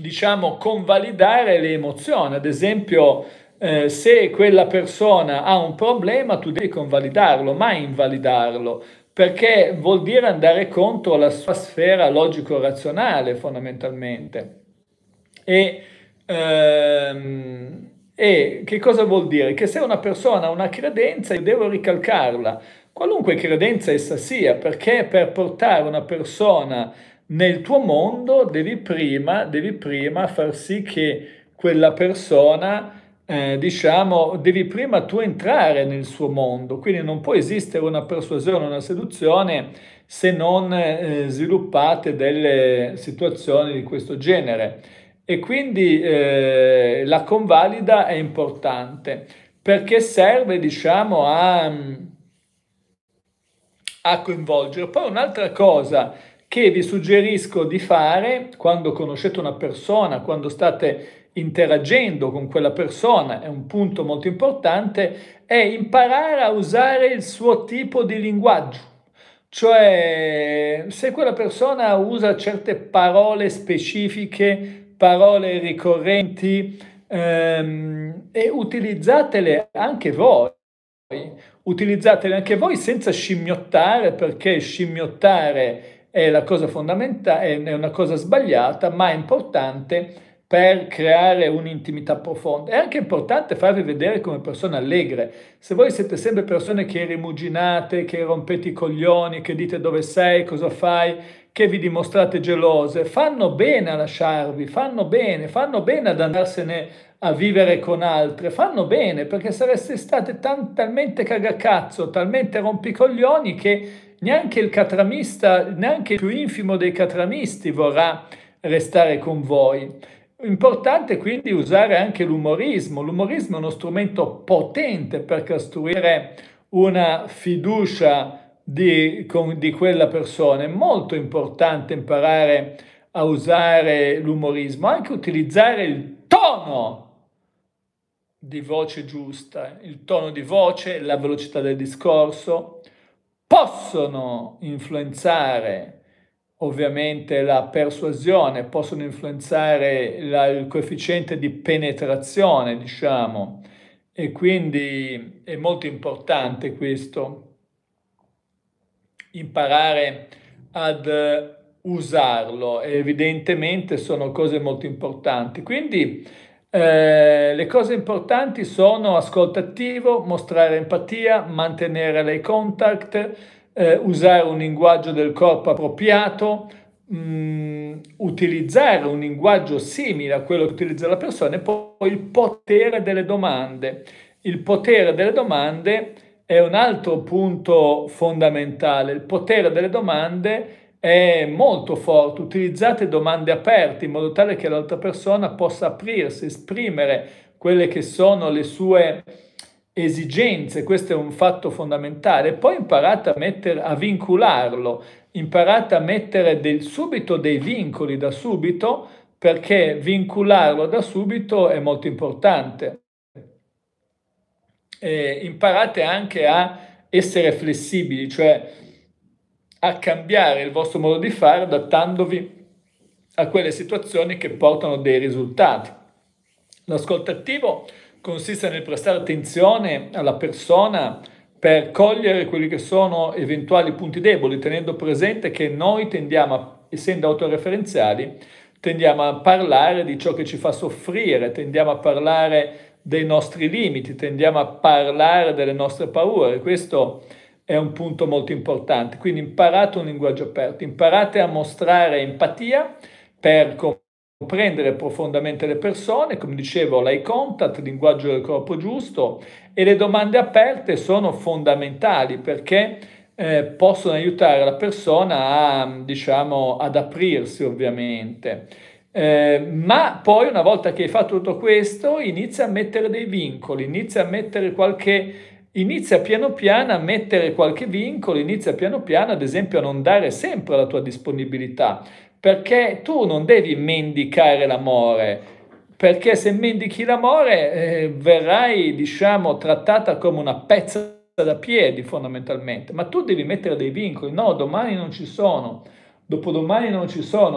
diciamo, convalidare le emozioni. Ad esempio, eh, se quella persona ha un problema, tu devi convalidarlo, mai invalidarlo, perché vuol dire andare contro la sua sfera logico-razionale, fondamentalmente. E, ehm, e che cosa vuol dire? Che se una persona ha una credenza, io devo ricalcarla, qualunque credenza essa sia, perché per portare una persona nel tuo mondo devi prima, devi prima far sì che quella persona, eh, diciamo, devi prima tu entrare nel suo mondo, quindi non può esistere una persuasione, una seduzione se non eh, sviluppate delle situazioni di questo genere. E quindi eh, la convalida è importante perché serve, diciamo, a, a coinvolgere. Poi un'altra cosa che vi suggerisco di fare quando conoscete una persona, quando state interagendo con quella persona, è un punto molto importante, è imparare a usare il suo tipo di linguaggio. Cioè, se quella persona usa certe parole specifiche, parole ricorrenti, ehm, e utilizzatele anche voi, utilizzatele anche voi senza scimmiottare, perché scimmiottare è, la cosa fondamentale, è una cosa sbagliata, ma è importante per creare un'intimità profonda. È anche importante farvi vedere come persone allegre. Se voi siete sempre persone che rimuginate, che rompete i coglioni, che dite dove sei, cosa fai, che vi dimostrate gelose, fanno bene a lasciarvi, fanno bene, fanno bene ad andarsene a vivere con altre, fanno bene perché sareste state tan- talmente cagacazzo, talmente rompicoglioni che neanche il catramista, neanche il più infimo dei catramisti vorrà restare con voi. Importante quindi usare anche l'umorismo. L'umorismo è uno strumento potente per costruire una fiducia di, con, di quella persona. È molto importante imparare a usare l'umorismo, anche utilizzare il tono di voce giusta, il tono di voce, la velocità del discorso, possono influenzare ovviamente la persuasione, possono influenzare la, il coefficiente di penetrazione, diciamo, e quindi è molto importante questo, imparare ad usarlo, e evidentemente sono cose molto importanti. Quindi eh, le cose importanti sono ascolto attivo, mostrare empatia, mantenere l'eye contact, eh, usare un linguaggio del corpo appropriato, mh, mm, utilizzare un linguaggio simile a quello che utilizza la persona e poi il potere delle domande. Il potere delle domande è un altro punto fondamentale. Il potere delle domande è è molto forte, utilizzate domande aperte in modo tale che l'altra persona possa aprirsi, esprimere quelle che sono le sue esigenze, questo è un fatto fondamentale, poi imparate a, mettere, a vincolarlo, imparate a mettere del, subito dei vincoli da subito perché vincolarlo da subito è molto importante. E imparate anche a essere flessibili, cioè a cambiare il vostro modo di fare adattandovi a quelle situazioni che portano dei risultati. L'ascolto attivo consiste nel prestare attenzione alla persona per cogliere quelli che sono eventuali punti deboli, tenendo presente che noi tendiamo, essendo autoreferenziali, tendiamo a parlare di ciò che ci fa soffrire, tendiamo a parlare dei nostri limiti, tendiamo a parlare delle nostre paure. Questo è un punto molto importante. Quindi imparate un linguaggio aperto, imparate a mostrare empatia per comprendere profondamente le persone, come dicevo, l'eye contact, il linguaggio del corpo giusto e le domande aperte sono fondamentali perché eh, possono aiutare la persona a, diciamo, ad aprirsi ovviamente. Eh, ma poi una volta che hai fatto tutto questo inizia a mettere dei vincoli, inizia a mettere qualche inizia piano piano a mettere qualche vincolo, inizia piano piano ad esempio a non dare sempre la tua disponibilità, perché tu non devi mendicare l'amore, perché se mendichi l'amore eh, verrai, diciamo, trattata come una pezza da piedi fondamentalmente, ma tu devi mettere dei vincoli, no, domani non ci sono, dopodomani non ci sono.